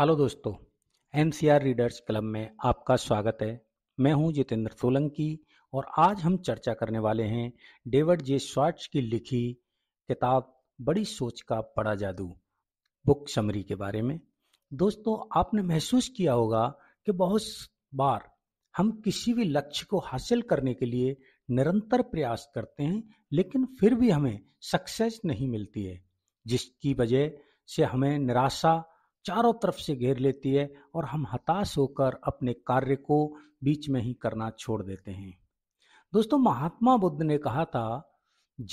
hello दोस्तों M readers club में आपका स्वागत है मैं हूं जितेंद्र सोलंकी और आज हम चर्चा करने वाले हैं डेविड जे स्वाच की लिखी किताब बड़ी सोच का बड़ा जादू बुक समरी के बारे में दोस्तों आपने महसूस किया होगा कि बहुत बार हम किसी भी लक्ष्य को हासिल करने के लिए निरंतर प्रयास करते हैं लेकिन फिर भी हमें सक्सेस नहीं मिलती है जिसकी वजह से हमें निराशा चारों तरफ से घेर लेती है और हम हताश होकर अपने कार्य को बीच में ही करना छोड़ देते हैं दोस्तों महात्मा बुद्ध ने कहा था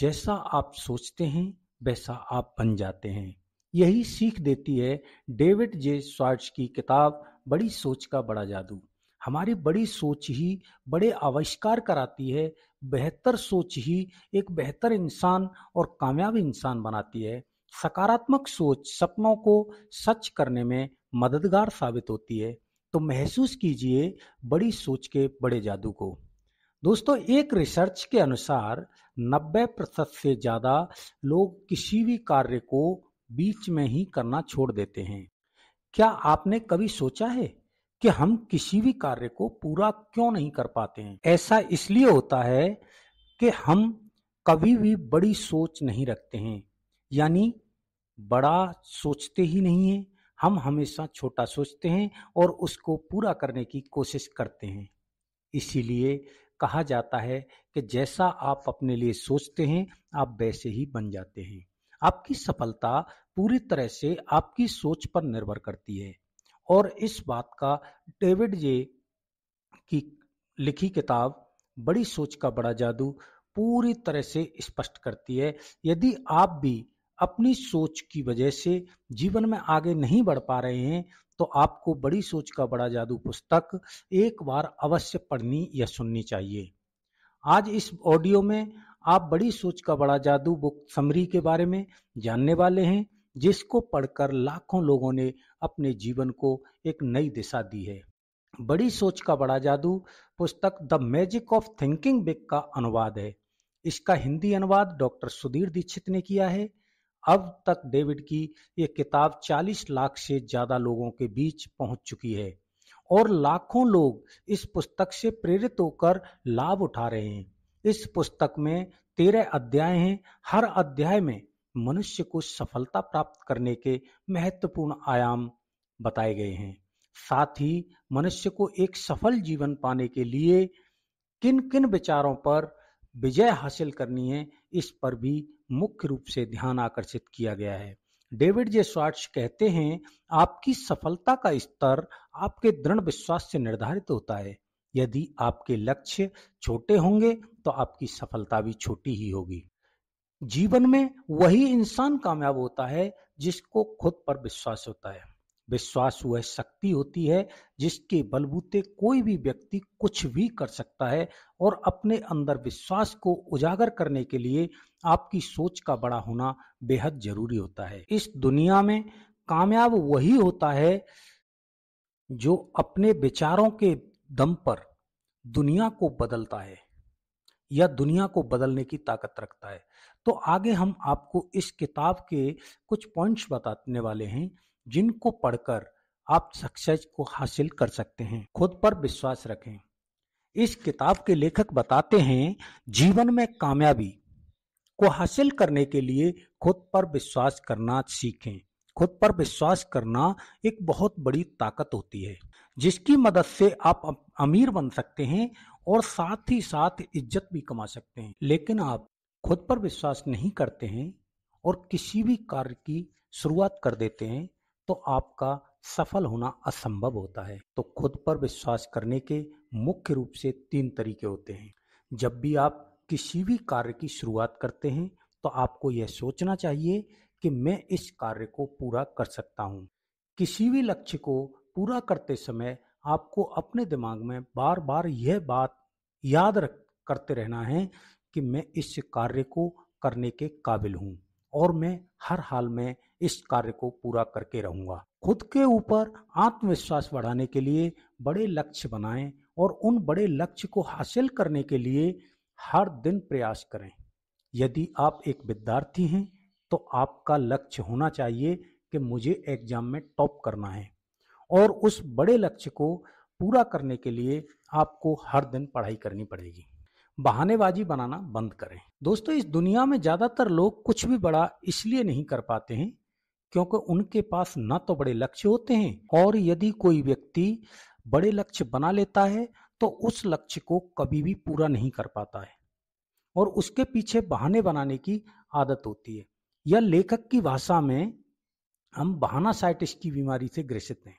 जैसा आप सोचते हैं वैसा आप बन जाते हैं यही सीख देती है डेविड जे स्वार्ट्स की किताब बड़ी सोच का बड़ा जादू हमारी बड़ी सोच ही बड़े आविष्कार कराती है बेहतर सोच ही एक बेहतर इंसान और कामयाब इंसान बनाती है सकारात्मक सोच सपनों को सच करने में मददगार साबित होती है तो महसूस कीजिए बड़ी सोच के बड़े जादू को दोस्तों एक रिसर्च के अनुसार 90 प्रतिशत से ज़्यादा लोग किसी भी कार्य को बीच में ही करना छोड़ देते हैं क्या आपने कभी सोचा है कि हम किसी भी कार्य को पूरा क्यों नहीं कर पाते हैं ऐसा इसलिए होता है कि हम कभी भी बड़ी सोच नहीं रखते हैं यानी बड़ा सोचते ही नहीं हैं हम हमेशा छोटा सोचते हैं और उसको पूरा करने की कोशिश करते हैं इसीलिए कहा जाता है कि जैसा आप अपने लिए सोचते हैं आप वैसे ही बन जाते हैं आपकी सफलता पूरी तरह से आपकी सोच पर निर्भर करती है और इस बात का डेविड जे की लिखी किताब बड़ी सोच का बड़ा जादू पूरी तरह से स्पष्ट करती है यदि आप भी अपनी सोच की वजह से जीवन में आगे नहीं बढ़ पा रहे हैं तो आपको बड़ी सोच का बड़ा जादू पुस्तक एक बार अवश्य पढ़नी या सुननी चाहिए आज इस ऑडियो में आप बड़ी सोच का बड़ा जादू बुक समरी के बारे में जानने वाले हैं जिसको पढ़कर लाखों लोगों ने अपने जीवन को एक नई दिशा दी है बड़ी सोच का बड़ा जादू पुस्तक the magic of thinking big का अनुवाद है इसका हिंदी अनुवाद डॉक्टर सुधीर दीक्षित ने किया है अब तक डेविड की ये किताब 40 लाख से ज़्यादा लोगों के बीच पहुंच चुकी है और लाखों लोग इस पुस्तक से प्रेरित होकर लाभ उठा रहे हैं इस पुस्तक में तेरह अध्याय हैं हर अध्याय में मनुष्य को सफलता प्राप्त करने के महत्वपूर्ण आयाम बताए गए हैं साथ ही मनुष्य को एक सफल जीवन पाने के लिए किन किन विचारों पर विजय हासिल करनी है इस पर भी मुख्य रूप से ध्यान आकर्षित किया गया है डेविड जे स्वाट्स कहते हैं आपकी सफलता का स्तर आपके दृढ़ विश्वास से निर्धारित होता है यदि आपके लक्ष्य छोटे होंगे तो आपकी सफलता भी छोटी ही होगी जीवन में वही इंसान कामयाब होता है जिसको खुद पर विश्वास होता है विश्वास वह शक्ति होती है जिसके बलबूते कोई भी व्यक्ति कुछ भी कर सकता है और अपने अंदर विश्वास को उजागर करने के लिए आपकी सोच का बड़ा होना बेहद जरूरी होता है इस दुनिया में कामयाब वही होता है जो अपने विचारों के दम पर दुनिया को बदलता है या दुनिया को बदलने की ताकत रखता है तो आगे हम आपको इस किताब के कुछ पॉइंट्स बताने वाले हैं जिनको पढ़कर आप सक्सेस को हासिल कर सकते हैं खुद पर विश्वास रखें इस किताब के लेखक बताते हैं जीवन में कामयाबी को हासिल करने के लिए खुद पर विश्वास करना सीखें खुद पर विश्वास करना एक बहुत बड़ी ताकत होती है जिसकी मदद से आप अमीर बन सकते हैं और साथ ही साथ इज्जत भी कमा सकते हैं लेकिन आप खुद पर विश्वास नहीं करते हैं और किसी भी कार्य की शुरुआत कर देते हैं तो आपका सफल होना असंभव होता है तो खुद पर विश्वास करने के मुख्य रूप से तीन तरीके होते हैं जब भी आप किसी भी कार्य की शुरुआत करते हैं तो आपको यह सोचना चाहिए कि मैं इस कार्य को पूरा कर सकता हूँ किसी भी लक्ष्य को पूरा करते समय आपको अपने दिमाग में बार बार यह बात याद रख करते रहना है कि मैं इस कार्य को करने के काबिल हूँ और मैं हर हाल में इस कार्य को पूरा करके रहूंगा खुद के ऊपर आत्मविश्वास बढ़ाने के लिए बड़े लक्ष्य बनाएं और उन बड़े लक्ष्य को हासिल करने के लिए हर दिन प्रयास करें यदि आप एक विद्यार्थी हैं तो आपका लक्ष्य होना चाहिए कि मुझे एग्जाम में टॉप करना है और उस बड़े लक्ष्य को पूरा करने के लिए आपको हर दिन पढ़ाई करनी पड़ेगी बहानेबाजी बनाना बंद करें दोस्तों इस दुनिया में ज़्यादातर लोग कुछ भी बड़ा इसलिए नहीं कर पाते हैं क्योंकि उनके पास ना तो बड़े लक्ष्य होते हैं और यदि कोई व्यक्ति बड़े लक्ष्य बना लेता है तो उस लक्ष्य को कभी भी पूरा नहीं कर पाता है और उसके पीछे बहाने बनाने की आदत होती है यह लेखक की भाषा में हम बहाना साइटिस की बीमारी से ग्रसित हैं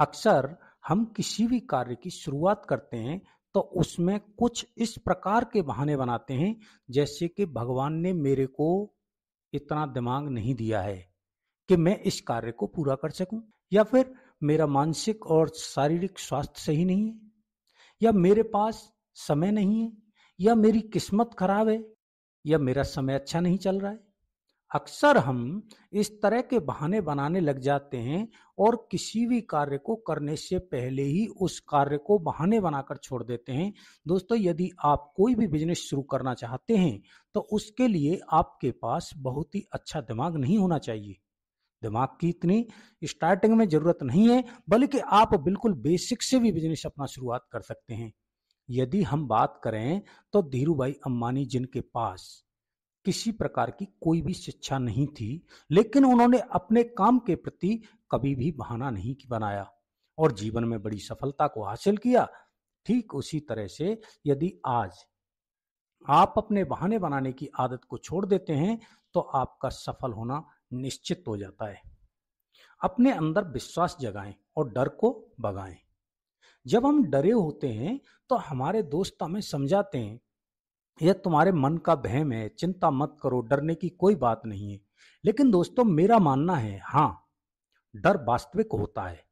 अक्सर हम किसी भी कार्य की शुरुआत करते हैं तो उसमें कुछ इस प्रकार के बहाने बनाते हैं जैसे कि भगवान ने मेरे को इतना दिमाग नहीं दिया है कि मैं इस कार्य को पूरा कर सकूं या फिर मेरा मानसिक और शारीरिक स्वास्थ्य सही नहीं है या मेरे पास समय नहीं है या मेरी किस्मत खराब है या मेरा समय अच्छा नहीं चल रहा है अक्सर हम इस तरह के बहाने बनाने लग जाते हैं और किसी भी कार्य को करने से पहले ही उस कार्य को बहाने बनाकर छोड़ देते हैं दोस्तों यदि आप कोई भी बिजनेस शुरू करना चाहते हैं तो उसके लिए आपके पास बहुत ही अच्छा दिमाग नहीं होना चाहिए दिमाग की इतनी स्टार्टिंग में ज़रूरत नहीं है बल्कि आप बिल्कुल बेसिक से भी बिजनेस अपना शुरुआत कर सकते हैं यदि हम बात करें तो धीरू भाई अम्बानी जिनके पास किसी प्रकार की कोई भी शिक्षा नहीं थी लेकिन उन्होंने अपने काम के प्रति कभी भी बहाना नहीं बनाया और जीवन में बड़ी सफलता को हासिल किया ठीक उसी तरह से यदि आज आप अपने बहाने बनाने की आदत को छोड़ देते हैं तो आपका सफल होना निश्चित हो जाता है अपने अंदर विश्वास जगाएं और डर को भगाएं जब हम डरे होते हैं तो हमारे दोस्त हमें समझाते हैं यह तुम्हारे मन का बहम है चिंता मत करो डरने की कोई बात नहीं है लेकिन दोस्तों मेरा मानना है हाँ डर वास्तविक होता है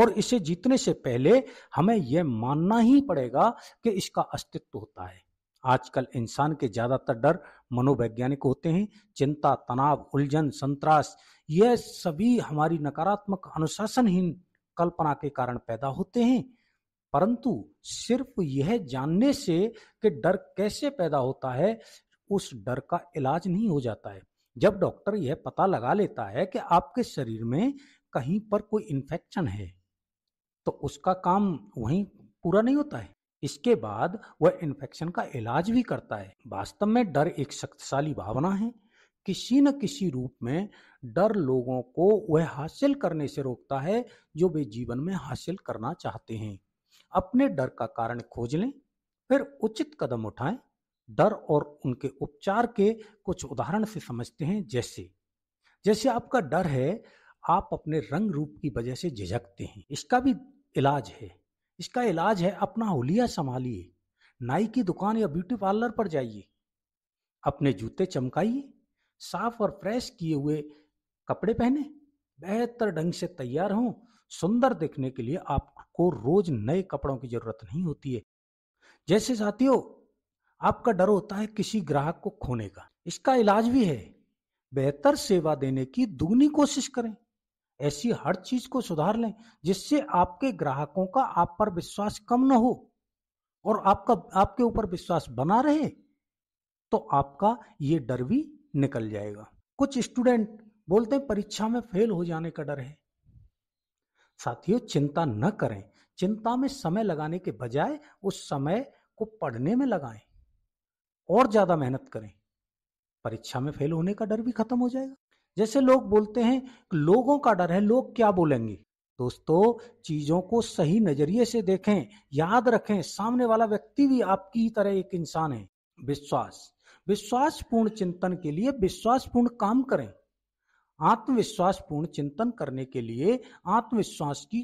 और इसे जीतने से पहले हमें यह मानना ही पड़ेगा कि इसका अस्तित्व होता है आजकल इंसान के ज्यादातर डर मनोवैज्ञानिक होते हैं चिंता तनाव उलझन संतरास यह सभी हमारी नकारात्मक अनुशासनहीन कल्पना के कारण पैदा होते हैं परंतु सिर्फ यह जानने से कि डर कैसे पैदा होता है उस डर का इलाज नहीं हो जाता है जब डॉक्टर यह पता लगा लेता है कि आपके शरीर में कहीं पर कोई इन्फेक्शन है तो उसका काम वहीं पूरा नहीं होता है इसके बाद वह इन्फेक्शन का इलाज भी करता है वास्तव में डर एक शक्तिशाली भावना है किसी न किसी रूप में डर लोगों को वह हासिल करने से रोकता है जो वे जीवन में हासिल करना चाहते हैं अपने डर का कारण खोज लें फिर उचित कदम उठाएं डर और उनके उपचार के कुछ उदाहरण से समझते हैं जैसे जैसे आपका डर है आप अपने रंग रूप की वजह से झिझकते हैं इसका भी इलाज है इसका इलाज है अपना होलिया संभालिए नाई की दुकान या ब्यूटी पार्लर पर जाइए अपने जूते चमकाइए साफ और फ्रेश किए हुए कपड़े पहने बेहतर ढंग से तैयार हों सुंदर देखने के लिए आपको रोज नए कपड़ों की जरूरत नहीं होती है जैसे साथियों आपका डर होता है किसी ग्राहक को खोने का इसका इलाज भी है बेहतर सेवा देने की दुगनी कोशिश करें ऐसी हर चीज को सुधार लें जिससे आपके ग्राहकों का आप पर विश्वास कम ना हो और आपका आपके ऊपर विश्वास बना रहे तो आपका ये डर भी निकल जाएगा कुछ स्टूडेंट बोलते हैं परीक्षा में फेल हो जाने का डर है साथियों चिंता न करें चिंता में समय लगाने के बजाय उस समय को पढ़ने में लगाएं और ज्यादा मेहनत करें परीक्षा में फेल होने का डर भी खत्म हो जाएगा जैसे लोग बोलते हैं लोगों का डर है लोग क्या बोलेंगे दोस्तों चीजों को सही नजरिए से देखें याद रखें सामने वाला व्यक्ति भी आपकी तरह एक इंसान है विश्वास विश्वासपूर्ण चिंतन के लिए विश्वासपूर्ण काम करें आत्मविश्वासपूर्ण चिंतन करने के लिए आत्मविश्वास की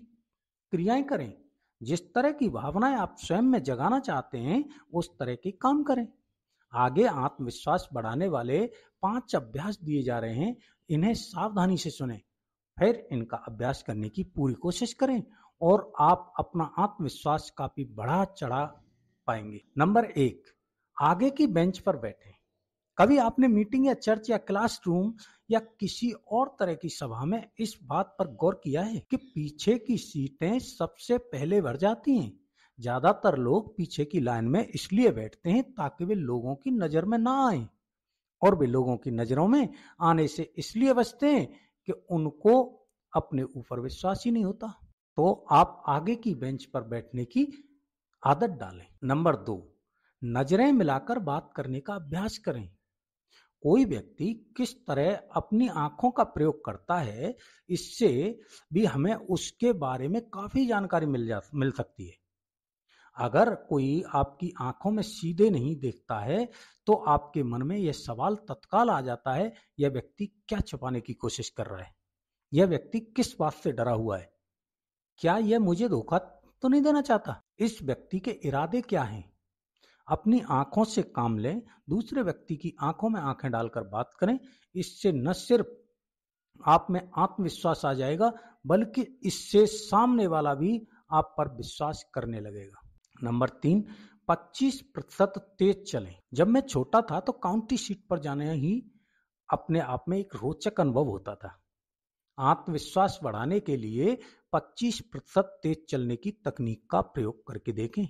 क्रियाएं करें जिस तरह की भावनाएं आप स्वयं में जगाना चाहते हैं उस तरह के काम करें आगे आत्मविश्वास बढ़ाने वाले पांच अभ्यास दिए जा रहे हैं इन्हें सावधानी से सुने फिर इनका अभ्यास करने की पूरी कोशिश करें और आप अपना आत्मविश्वास काफी बढ़ा चढ़ा पाएंगे नंबर एक आगे की बेंच पर बैठे कभी आपने मीटिंग या चर्च या क्लासरूम या किसी और तरह की सभा में इस बात पर गौर किया है कि पीछे की सीटें सबसे पहले भर जाती हैं ज्यादातर लोग पीछे की लाइन में इसलिए बैठते हैं ताकि वे लोगों की नजर में ना आए और वे लोगों की नजरों में आने से इसलिए बचते हैं कि उनको अपने ऊपर विश्वास ही नहीं होता तो आप आगे की बेंच पर बैठने की आदत डालें नंबर दो नजरें मिलाकर बात करने का अभ्यास करें कोई व्यक्ति किस तरह अपनी आंखों का प्रयोग करता है इससे भी हमें उसके बारे में काफी जानकारी मिल जा मिल सकती है अगर कोई आपकी आंखों में सीधे नहीं देखता है तो आपके मन में यह सवाल तत्काल आ जाता है यह व्यक्ति क्या छुपाने की कोशिश कर रहा है यह व्यक्ति किस बात से डरा हुआ है क्या यह मुझे धोखा तो नहीं देना चाहता इस व्यक्ति के इरादे क्या हैं अपनी आंखों से काम लें दूसरे व्यक्ति की आंखों में आंखें डालकर बात करें इससे न सिर्फ आप में आत्मविश्वास आ जाएगा बल्कि इससे सामने वाला भी आप पर विश्वास करने लगेगा नंबर तीन 25 प्रतिशत तेज चलें जब मैं छोटा था तो काउंटी सीट पर जाने ही अपने आप में एक रोचक अनुभव होता था आत्मविश्वास बढ़ाने के लिए 25 प्रतिशत तेज चलने की तकनीक का प्रयोग करके देखें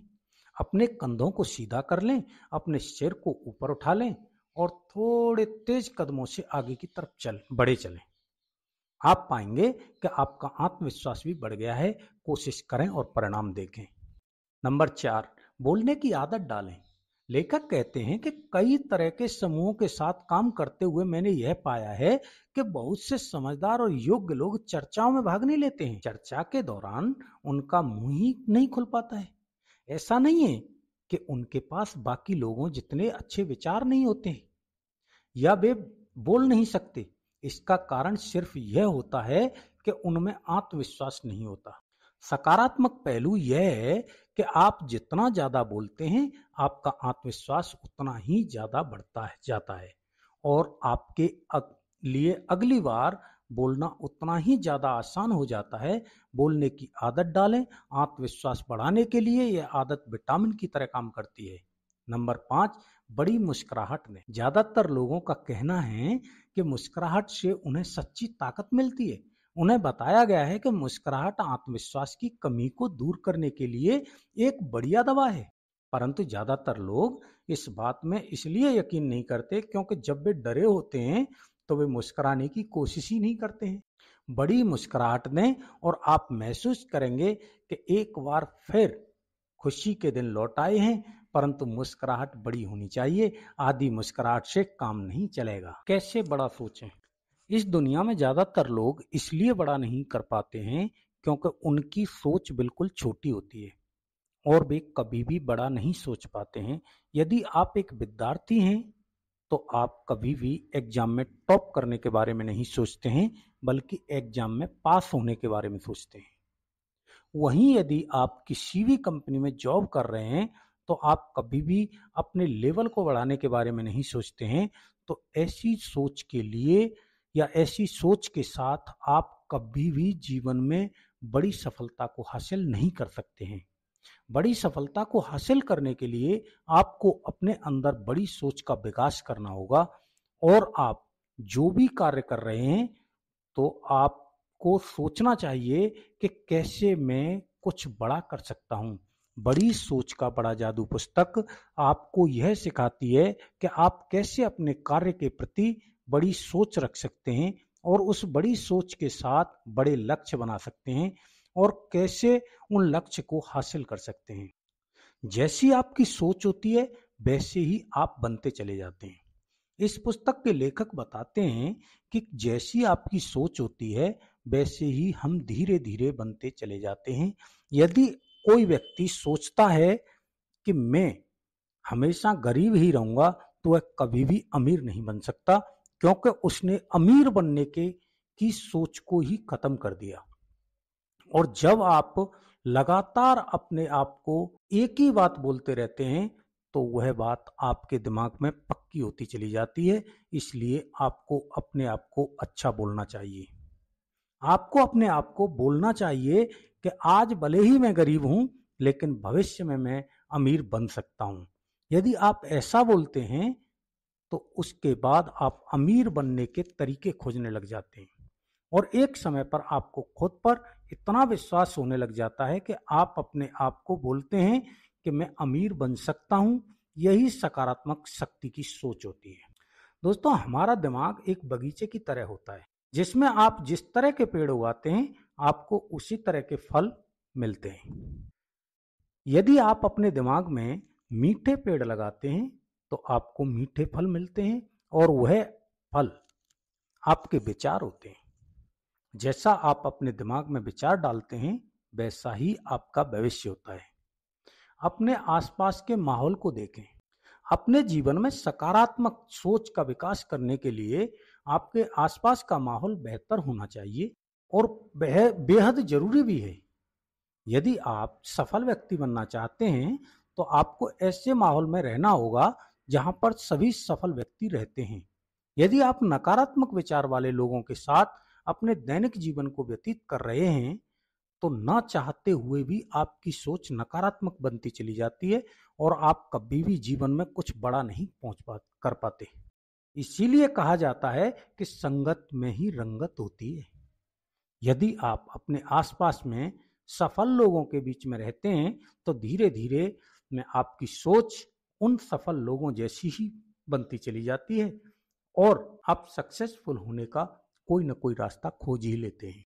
अपने कंधों को सीधा कर लें अपने सिर को ऊपर उठा लें और थोड़े तेज कदमों से आगे की तरफ चल बढ़े चलें आप पाएंगे कि आपका आत्मविश्वास भी बढ़ गया है कोशिश करें और परिणाम देखें नंबर चार बोलने की आदत डालें लेखक कहते हैं कि कई तरह के समूहों के साथ काम करते हुए मैंने यह पाया है कि बहुत से समझदार और योग्य लोग चर्चाओं में भाग नहीं लेते हैं चर्चा के दौरान उनका मुंह ही नहीं खुल पाता है ऐसा नहीं है कि उनके पास बाकी लोगों जितने अच्छे विचार नहीं होते हैं या वे बोल नहीं सकते इसका कारण सिर्फ यह होता है कि उनमें आत्मविश्वास नहीं होता सकारात्मक पहलू यह है कि आप जितना ज्यादा बोलते हैं आपका आत्मविश्वास उतना ही ज्यादा बढ़ता है जाता है और आपके अग, लिए अगली बार बोलना उतना ही ज्यादा आसान हो जाता है बोलने की आदत डालें आत्मविश्वास बढ़ाने के लिए यह आदत विटामिन की तरह काम करती है नंबर पाँच बड़ी मुस्कुराहट ने ज्यादातर लोगों का कहना है कि मुस्कुराहट से उन्हें सच्ची ताकत मिलती है उन्हें बताया गया है कि मुस्कुराहट आत्मविश्वास की कमी को दूर करने के लिए एक बढ़िया दवा है परंतु ज्यादातर लोग इस बात में इसलिए यकीन नहीं करते क्योंकि जब वे डरे होते हैं तो वे मुस्कुराने की कोशिश ही नहीं करते हैं बड़ी मुस्कुराहट दें और आप महसूस करेंगे कि एक बार फिर खुशी के दिन लौट आए हैं परंतु मुस्कुराहट बड़ी होनी चाहिए आधी मुस्कुराहट से काम नहीं चलेगा कैसे बड़ा सोचें इस दुनिया में ज़्यादातर लोग इसलिए बड़ा नहीं कर पाते हैं क्योंकि उनकी सोच बिल्कुल छोटी होती है और वे कभी भी बड़ा नहीं सोच पाते हैं यदि आप एक विद्यार्थी हैं तो आप कभी भी एग्जाम में टॉप करने के बारे में नहीं सोचते हैं बल्कि एग्जाम में पास होने के बारे में सोचते हैं वहीं यदि आप किसी भी कंपनी में जॉब कर रहे हैं तो आप कभी भी अपने लेवल को बढ़ाने के बारे में नहीं सोचते हैं तो ऐसी सोच के लिए या ऐसी सोच के साथ आप कभी भी जीवन में बड़ी सफलता को हासिल नहीं कर सकते हैं बड़ी सफलता को हासिल करने के लिए आपको अपने अंदर बड़ी सोच का विकास करना होगा और आप जो भी कार्य कर रहे हैं तो आपको सोचना चाहिए कि कैसे मैं कुछ बड़ा कर सकता हूँ बड़ी सोच का बड़ा जादू पुस्तक आपको यह सिखाती है कि आप कैसे अपने कार्य के प्रति बड़ी सोच रख सकते हैं और उस बड़ी सोच के साथ बड़े लक्ष्य बना सकते हैं और कैसे उन लक्ष्य को हासिल कर सकते हैं जैसी आपकी सोच होती है वैसे ही आप बनते चले जाते हैं इस पुस्तक के लेखक बताते हैं कि जैसी आपकी सोच होती है वैसे ही हम धीरे धीरे बनते चले जाते हैं यदि कोई व्यक्ति सोचता है कि मैं हमेशा गरीब ही रहूंगा तो वह कभी भी अमीर नहीं बन सकता क्योंकि उसने अमीर बनने के की सोच को ही खत्म कर दिया और जब आप लगातार अपने आप को एक ही बात बोलते रहते हैं तो वह बात आपके दिमाग में पक्की होती चली जाती है इसलिए आपको अपने आप को अच्छा बोलना चाहिए आपको अपने आप को बोलना चाहिए कि आज भले ही मैं गरीब हूं लेकिन भविष्य में मैं अमीर बन सकता हूं यदि आप ऐसा बोलते हैं तो उसके बाद आप अमीर बनने के तरीके खोजने लग जाते हैं और एक समय पर आपको खुद पर इतना विश्वास होने लग जाता है कि आप अपने आप को बोलते हैं कि मैं अमीर बन सकता हूं यही सकारात्मक शक्ति की सोच होती है दोस्तों हमारा दिमाग एक बगीचे की तरह होता है जिसमें आप जिस तरह के पेड़ उगाते हैं आपको उसी तरह के फल मिलते हैं यदि आप अपने दिमाग में मीठे पेड़ लगाते हैं तो आपको मीठे फल मिलते हैं और वह फल आपके विचार होते हैं जैसा आप अपने दिमाग में विचार डालते हैं वैसा ही आपका भविष्य होता है अपने आसपास के माहौल को देखें अपने जीवन में सकारात्मक सोच का विकास करने के लिए आपके आसपास का माहौल बेहतर होना चाहिए और बेहद जरूरी भी है यदि आप सफल व्यक्ति बनना चाहते हैं तो आपको ऐसे माहौल में रहना होगा जहां पर सभी सफल व्यक्ति रहते हैं यदि आप नकारात्मक विचार वाले लोगों के साथ अपने दैनिक जीवन को व्यतीत कर रहे हैं तो ना चाहते हुए भी आपकी सोच नकारात्मक बनती चली जाती है और आप कभी भी जीवन में कुछ बड़ा नहीं पहुंच पा कर पाते इसीलिए कहा जाता है कि संगत में ही रंगत होती है यदि आप अपने आसपास में सफल लोगों के बीच में रहते हैं तो धीरे धीरे में आपकी सोच उन सफल लोगों जैसी ही बनती चली जाती है और आप सक्सेसफुल होने का कोई ना कोई रास्ता खोज ही लेते हैं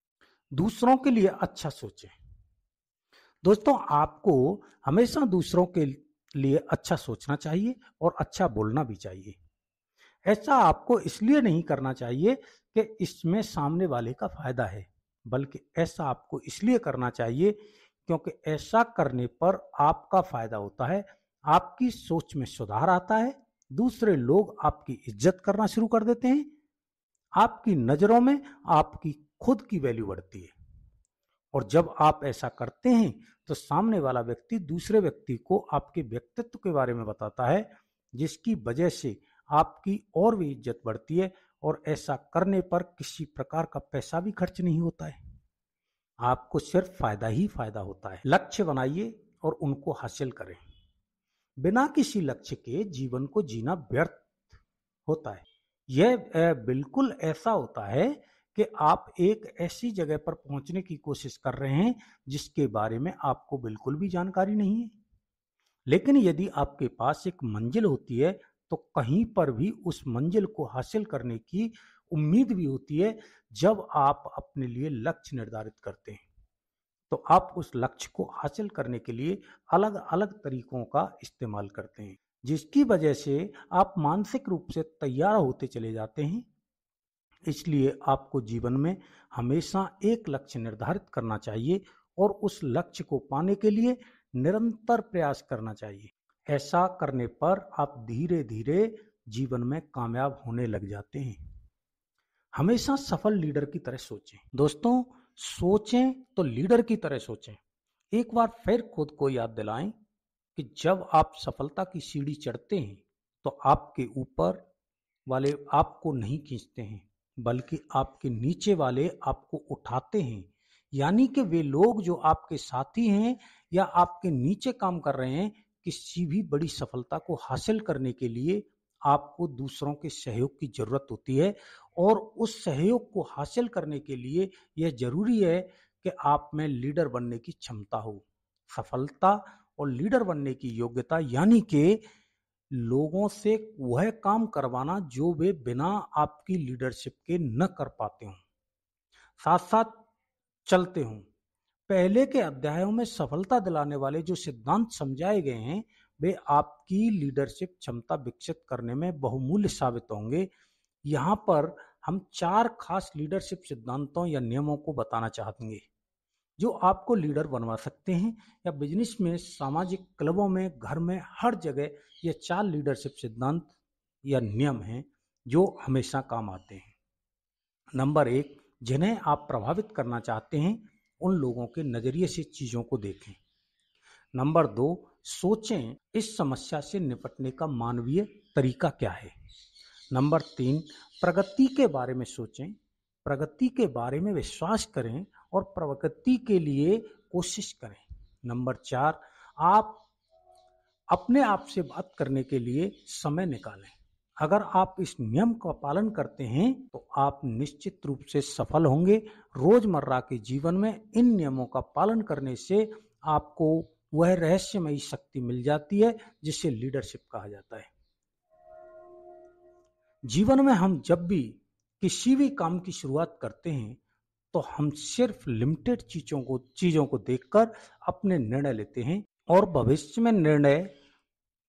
दूसरों के लिए अच्छा सोचें दोस्तों आपको हमेशा दूसरों के लिए अच्छा सोचना चाहिए और अच्छा बोलना भी चाहिए ऐसा आपको इसलिए नहीं करना चाहिए कि इसमें सामने वाले का फायदा है बल्कि ऐसा आपको इसलिए करना चाहिए क्योंकि ऐसा करने पर आपका फायदा होता है आपकी सोच में सुधार आता है दूसरे लोग आपकी इज्जत करना शुरू कर देते हैं आपकी नज़रों में आपकी खुद की वैल्यू बढ़ती है और जब आप ऐसा करते हैं तो सामने वाला व्यक्ति दूसरे व्यक्ति को आपके व्यक्तित्व के बारे में बताता है जिसकी वजह से आपकी और भी इज्जत बढ़ती है और ऐसा करने पर किसी प्रकार का पैसा भी खर्च नहीं होता है आपको सिर्फ फायदा ही फायदा होता है लक्ष्य बनाइए और उनको हासिल करें बिना किसी लक्ष्य के जीवन को जीना व्यर्थ होता है यह बिल्कुल ऐसा होता है कि आप एक ऐसी जगह पर पहुंचने की कोशिश कर रहे हैं जिसके बारे में आपको बिल्कुल भी जानकारी नहीं है लेकिन यदि आपके पास एक मंजिल होती है तो कहीं पर भी उस मंजिल को हासिल करने की उम्मीद भी होती है जब आप अपने लिए लक्ष्य निर्धारित करते हैं तो आप उस लक्ष्य को हासिल करने के लिए अलग अलग तरीकों का इस्तेमाल करते हैं जिसकी वजह से आप मानसिक रूप से तैयार होते चले जाते हैं इसलिए आपको जीवन में हमेशा एक लक्ष्य निर्धारित करना चाहिए और उस लक्ष्य को पाने के लिए निरंतर प्रयास करना चाहिए ऐसा करने पर आप धीरे धीरे जीवन में कामयाब होने लग जाते हैं हमेशा सफल लीडर की तरह सोचें दोस्तों सोचें तो लीडर की तरह सोचें एक बार फिर खुद को याद दिलाएं कि जब आप सफलता की सीढ़ी चढ़ते हैं तो आपके ऊपर वाले आपको नहीं खींचते हैं बल्कि आपके नीचे वाले आपको उठाते हैं यानी कि वे लोग जो आपके साथी हैं या आपके नीचे काम कर रहे हैं किसी भी बड़ी सफलता को हासिल करने के लिए आपको दूसरों के सहयोग की जरूरत होती है और उस सहयोग को हासिल करने के लिए यह जरूरी है कि आप में लीडर बनने की क्षमता हो सफलता और लीडर बनने की योग्यता यानी कि लोगों से वह काम करवाना जो वे बिना आपकी लीडरशिप के न कर पाते हों साथ साथ चलते हों पहले के अध्यायों में सफलता दिलाने वाले जो सिद्धांत समझाए गए हैं वे आपकी लीडरशिप क्षमता विकसित करने में बहुमूल्य साबित होंगे यहाँ पर हम चार खास लीडरशिप सिद्धांतों या नियमों को बताना चाहेंगे जो आपको लीडर बनवा सकते हैं या बिजनेस में सामाजिक क्लबों में घर में हर जगह ये चार लीडरशिप सिद्धांत या नियम हैं जो हमेशा काम आते हैं नंबर एक जिन्हें आप प्रभावित करना चाहते हैं उन लोगों के नज़रिए से चीज़ों को देखें नंबर दो सोचें इस समस्या से निपटने का मानवीय तरीका क्या है नंबर तीन प्रगति के बारे में सोचें प्रगति के बारे में विश्वास करें और प्रगति के लिए कोशिश करें नंबर चार आप अपने आप से बात करने के लिए समय निकालें अगर आप इस नियम का पालन करते हैं तो आप निश्चित रूप से सफल होंगे रोजमर्रा के जीवन में इन नियमों का पालन करने से आपको वह रहस्यमयी शक्ति मिल जाती है जिसे लीडरशिप कहा जाता है जीवन में हम जब भी किसी भी काम की शुरुआत करते हैं तो हम सिर्फ लिमिटेड चीज़ों को चीज़ों को देखकर अपने निर्णय लेते हैं और भविष्य में निर्णय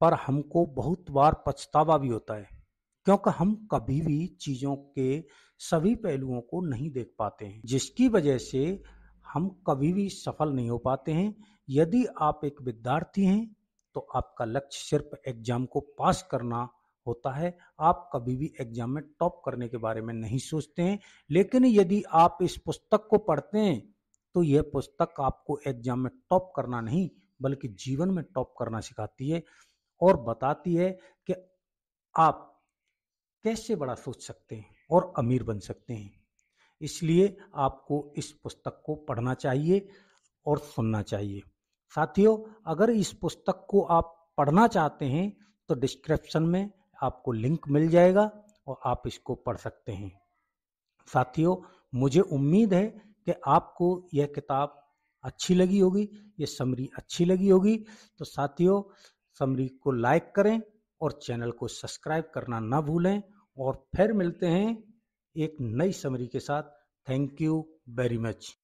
पर हमको बहुत बार पछतावा भी होता है क्योंकि हम कभी भी चीज़ों के सभी पहलुओं को नहीं देख पाते हैं जिसकी वजह से हम कभी भी सफल नहीं हो पाते हैं यदि आप एक विद्यार्थी हैं तो आपका लक्ष्य सिर्फ एग्जाम को पास करना होता है आप कभी भी एग्जाम में टॉप करने के बारे में नहीं सोचते हैं लेकिन यदि आप इस पुस्तक को पढ़ते हैं तो यह पुस्तक आपको एग्जाम में टॉप करना नहीं बल्कि जीवन में टॉप करना सिखाती है और बताती है कि आप कैसे बड़ा सोच सकते हैं और अमीर बन सकते हैं इसलिए आपको इस पुस्तक को पढ़ना चाहिए और सुनना चाहिए साथियों अगर इस पुस्तक को आप पढ़ना चाहते हैं तो डिस्क्रिप्शन में आपको लिंक मिल जाएगा और आप इसको पढ़ सकते हैं साथियों मुझे उम्मीद है कि आपको यह किताब अच्छी लगी होगी ये समरी अच्छी लगी होगी तो साथियों समरी को लाइक करें और चैनल को सब्सक्राइब करना ना भूलें और फिर मिलते हैं एक नई समरी के साथ थैंक यू वेरी मच